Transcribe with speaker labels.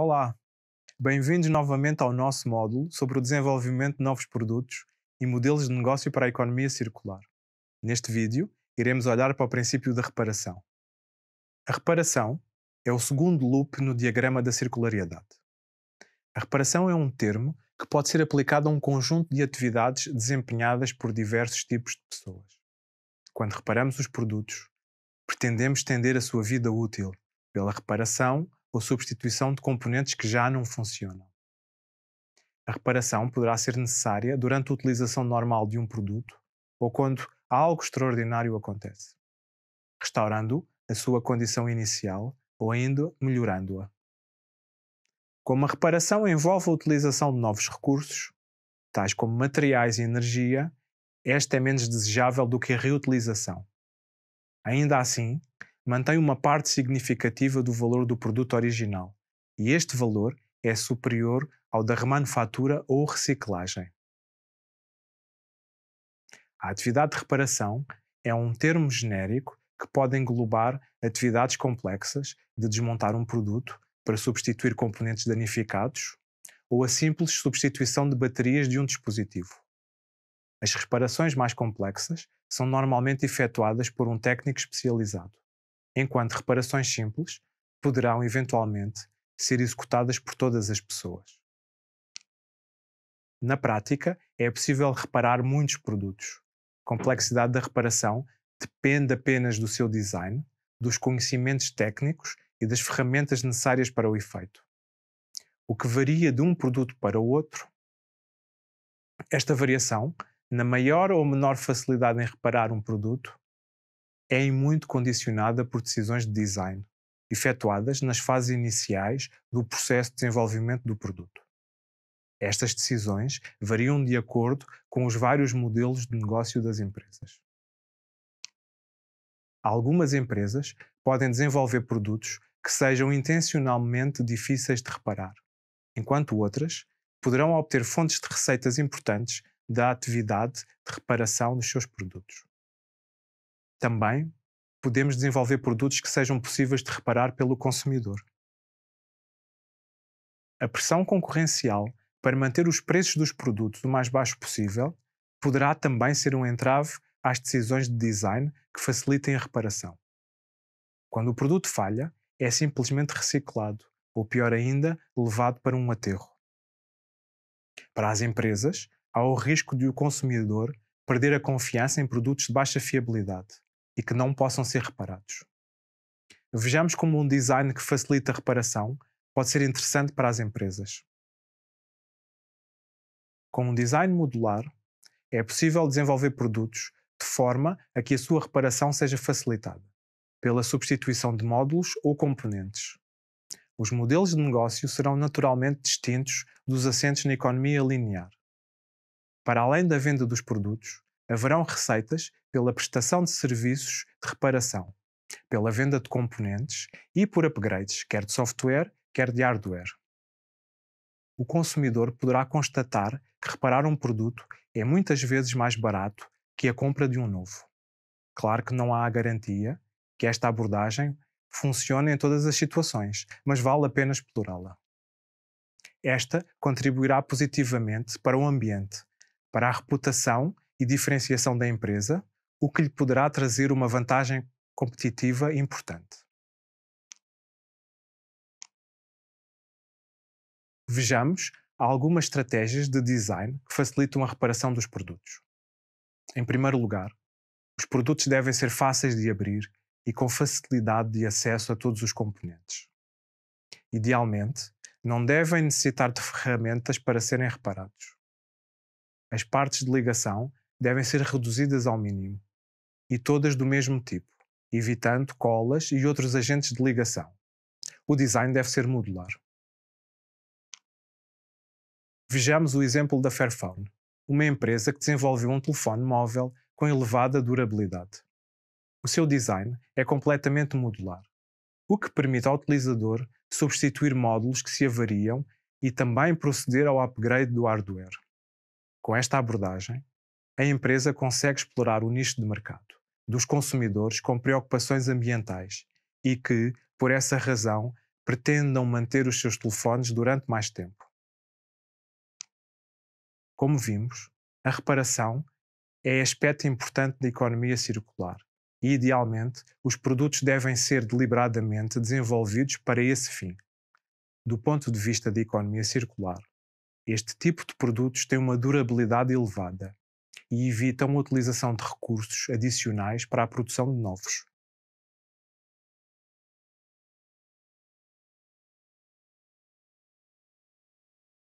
Speaker 1: Olá, bem-vindos novamente ao nosso módulo sobre o desenvolvimento de novos produtos e modelos de negócio para a economia circular. Neste vídeo, iremos olhar para o princípio da reparação. A reparação é o segundo loop no diagrama da circularidade. A reparação é um termo que pode ser aplicado a um conjunto de atividades desempenhadas por diversos tipos de pessoas. Quando reparamos os produtos, pretendemos estender a sua vida útil pela reparação ou substituição de componentes que já não funcionam. A reparação poderá ser necessária durante a utilização normal de um produto ou quando algo extraordinário acontece, restaurando a sua condição inicial ou ainda melhorando-a. Como a reparação envolve a utilização de novos recursos, tais como materiais e energia, esta é menos desejável do que a reutilização. Ainda assim, mantém uma parte significativa do valor do produto original, e este valor é superior ao da remanufatura ou reciclagem. A atividade de reparação é um termo genérico que pode englobar atividades complexas de desmontar um produto para substituir componentes danificados ou a simples substituição de baterias de um dispositivo. As reparações mais complexas são normalmente efetuadas por um técnico especializado enquanto reparações simples poderão eventualmente ser executadas por todas as pessoas. Na prática, é possível reparar muitos produtos. A complexidade da reparação depende apenas do seu design, dos conhecimentos técnicos e das ferramentas necessárias para o efeito. O que varia de um produto para o outro. Esta variação, na maior ou menor facilidade em reparar um produto, é em muito condicionada por decisões de design, efetuadas nas fases iniciais do processo de desenvolvimento do produto. Estas decisões variam de acordo com os vários modelos de negócio das empresas. Algumas empresas podem desenvolver produtos que sejam intencionalmente difíceis de reparar, enquanto outras poderão obter fontes de receitas importantes da atividade de reparação dos seus produtos. Também podemos desenvolver produtos que sejam possíveis de reparar pelo consumidor. A pressão concorrencial para manter os preços dos produtos o mais baixo possível poderá também ser um entrave às decisões de design que facilitem a reparação. Quando o produto falha, é simplesmente reciclado ou, pior ainda, levado para um aterro. Para as empresas, há o risco de o consumidor perder a confiança em produtos de baixa fiabilidade e que não possam ser reparados. Vejamos como um design que facilita a reparação pode ser interessante para as empresas. Com um design modular, é possível desenvolver produtos de forma a que a sua reparação seja facilitada, pela substituição de módulos ou componentes. Os modelos de negócio serão naturalmente distintos dos assentos na economia linear. Para além da venda dos produtos, haverão receitas pela prestação de serviços de reparação, pela venda de componentes e por upgrades, quer de software, quer de hardware. O consumidor poderá constatar que reparar um produto é muitas vezes mais barato que a compra de um novo. Claro que não há a garantia que esta abordagem funcione em todas as situações, mas vale a pena explorá-la. Esta contribuirá positivamente para o ambiente, para a reputação e diferenciação da empresa o que lhe poderá trazer uma vantagem competitiva importante. Vejamos algumas estratégias de design que facilitam a reparação dos produtos. Em primeiro lugar, os produtos devem ser fáceis de abrir e com facilidade de acesso a todos os componentes. Idealmente, não devem necessitar de ferramentas para serem reparados. As partes de ligação devem ser reduzidas ao mínimo e todas do mesmo tipo, evitando colas e outros agentes de ligação. O design deve ser modular. Vejamos o exemplo da Fairphone, uma empresa que desenvolveu um telefone móvel com elevada durabilidade. O seu design é completamente modular, o que permite ao utilizador substituir módulos que se avariam e também proceder ao upgrade do hardware. Com esta abordagem, a empresa consegue explorar o nicho de mercado dos consumidores com preocupações ambientais e que, por essa razão, pretendam manter os seus telefones durante mais tempo. Como vimos, a reparação é aspecto importante da economia circular e, idealmente, os produtos devem ser deliberadamente desenvolvidos para esse fim. Do ponto de vista da economia circular, este tipo de produtos tem uma durabilidade elevada e evitam a utilização de recursos adicionais para a produção de novos.